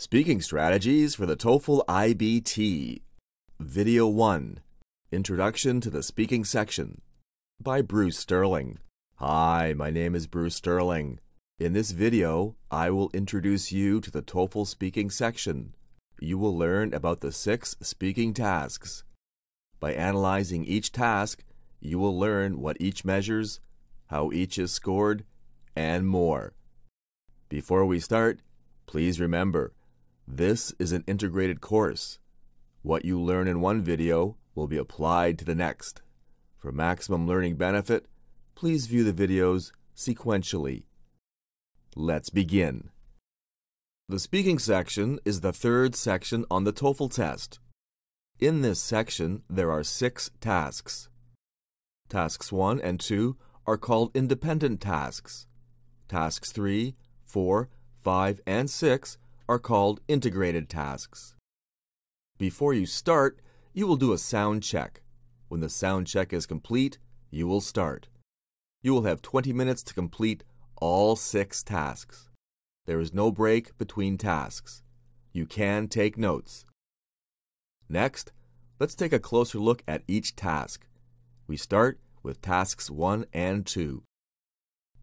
Speaking Strategies for the TOEFL IBT Video 1 Introduction to the Speaking Section by Bruce Sterling. Hi, my name is Bruce Sterling. In this video, I will introduce you to the TOEFL Speaking section. You will learn about the six speaking tasks. By analyzing each task, you will learn what each measures, how each is scored, and more. Before we start, please remember this is an integrated course. What you learn in one video will be applied to the next. For maximum learning benefit, please view the videos sequentially. Let's begin. The speaking section is the third section on the TOEFL test. In this section, there are six tasks. Tasks 1 and 2 are called independent tasks. Tasks 3, 4, 5, and 6 are called integrated tasks. Before you start, you will do a sound check. When the sound check is complete, you will start. You will have 20 minutes to complete all six tasks. There is no break between tasks. You can take notes. Next, let's take a closer look at each task. We start with tasks 1 and 2.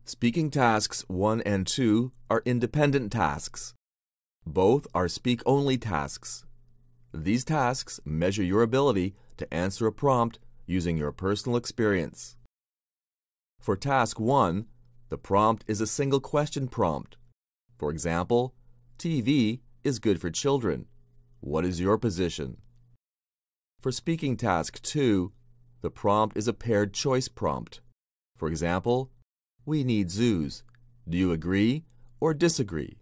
Speaking tasks 1 and 2 are independent tasks. Both are speak only tasks. These tasks measure your ability to answer a prompt using your personal experience. For task 1, the prompt is a single question prompt. For example, TV is good for children. What is your position? For speaking task 2, the prompt is a paired choice prompt. For example, we need zoos. Do you agree or disagree?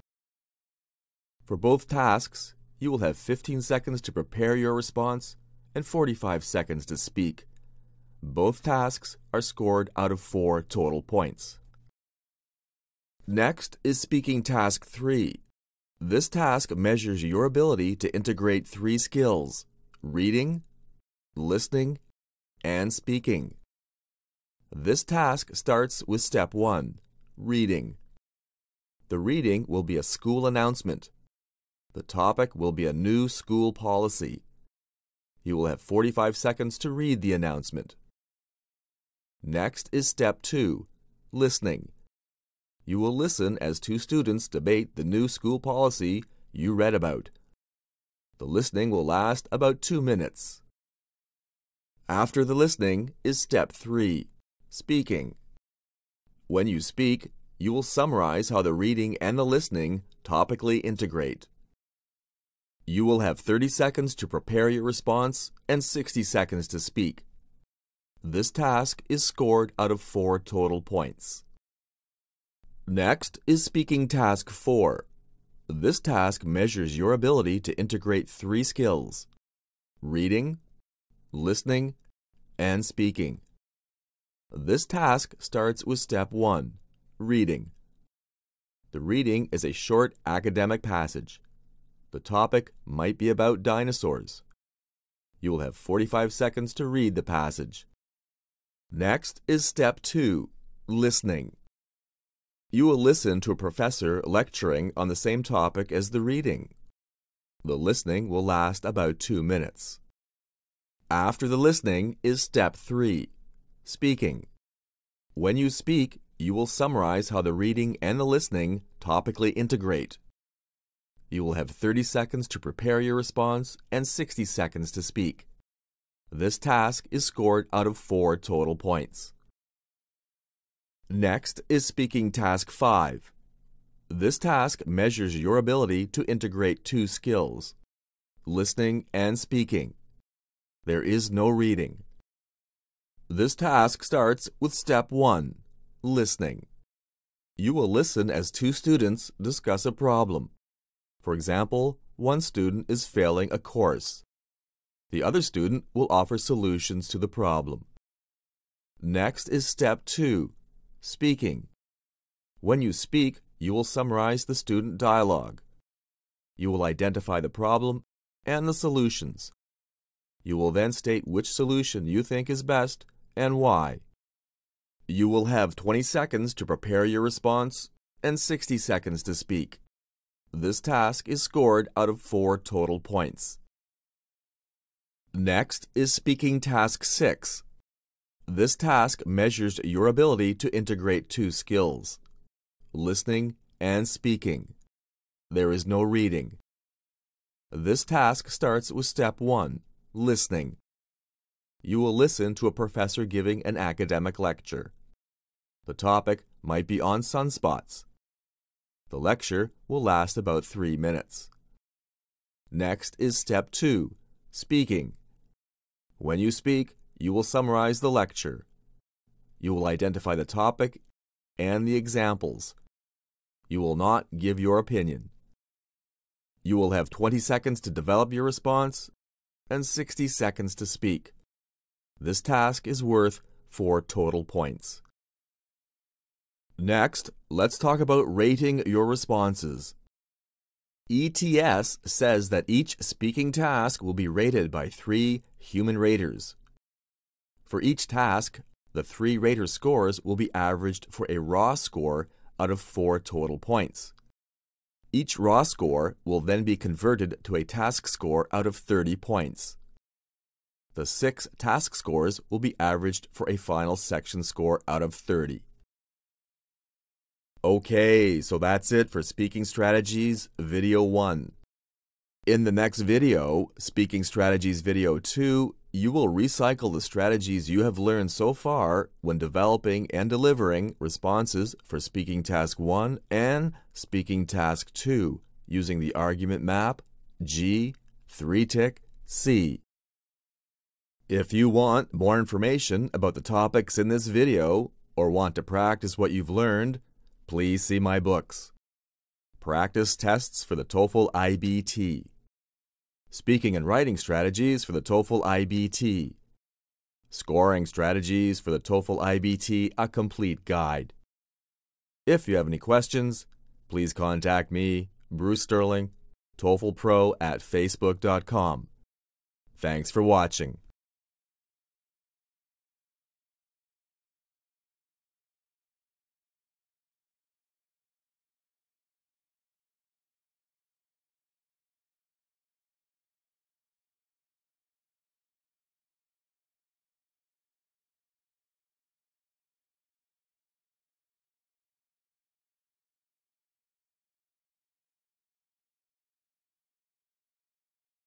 For both tasks, you will have 15 seconds to prepare your response and 45 seconds to speak. Both tasks are scored out of 4 total points. Next is Speaking Task 3. This task measures your ability to integrate three skills reading, listening, and speaking. This task starts with Step 1 Reading. The reading will be a school announcement. The topic will be a new school policy. You will have 45 seconds to read the announcement. Next is step two, listening. You will listen as two students debate the new school policy you read about. The listening will last about two minutes. After the listening is step three, speaking. When you speak, you will summarize how the reading and the listening topically integrate. You will have 30 seconds to prepare your response and 60 seconds to speak. This task is scored out of 4 total points. Next is Speaking Task 4. This task measures your ability to integrate three skills reading, listening, and speaking. This task starts with Step 1 Reading. The reading is a short academic passage the topic might be about dinosaurs. You will have 45 seconds to read the passage. Next is step two, listening. You will listen to a professor lecturing on the same topic as the reading. The listening will last about two minutes. After the listening is step three, speaking. When you speak, you will summarize how the reading and the listening topically integrate. You will have 30 seconds to prepare your response and 60 seconds to speak. This task is scored out of 4 total points. Next is Speaking Task 5. This task measures your ability to integrate two skills, listening and speaking. There is no reading. This task starts with Step 1, Listening. You will listen as two students discuss a problem. For example, one student is failing a course. The other student will offer solutions to the problem. Next is step 2, speaking. When you speak, you will summarize the student dialogue. You will identify the problem and the solutions. You will then state which solution you think is best and why. You will have 20 seconds to prepare your response and 60 seconds to speak. This task is scored out of 4 total points. Next is Speaking Task 6. This task measures your ability to integrate two skills, listening and speaking. There is no reading. This task starts with Step 1, Listening. You will listen to a professor giving an academic lecture. The topic might be on sunspots. The lecture will last about three minutes. Next is step two, speaking. When you speak, you will summarize the lecture. You will identify the topic and the examples. You will not give your opinion. You will have 20 seconds to develop your response and 60 seconds to speak. This task is worth 4 total points. Next, let's talk about rating your responses. ETS says that each speaking task will be rated by three human raters. For each task, the three rater scores will be averaged for a raw score out of four total points. Each raw score will then be converted to a task score out of 30 points. The six task scores will be averaged for a final section score out of 30. Okay, so that's it for Speaking Strategies Video 1. In the next video, Speaking Strategies Video 2, you will recycle the strategies you have learned so far when developing and delivering responses for Speaking Task 1 and Speaking Task 2 using the argument map G, 3-tick, C. If you want more information about the topics in this video or want to practice what you've learned, Please see my books. Practice tests for the TOEFL IBT. Speaking and writing strategies for the TOEFL IBT. Scoring strategies for the TOEFL IBT, a complete guide. If you have any questions, please contact me, Bruce Sterling, TOEFLpro at facebook.com. Thanks for watching.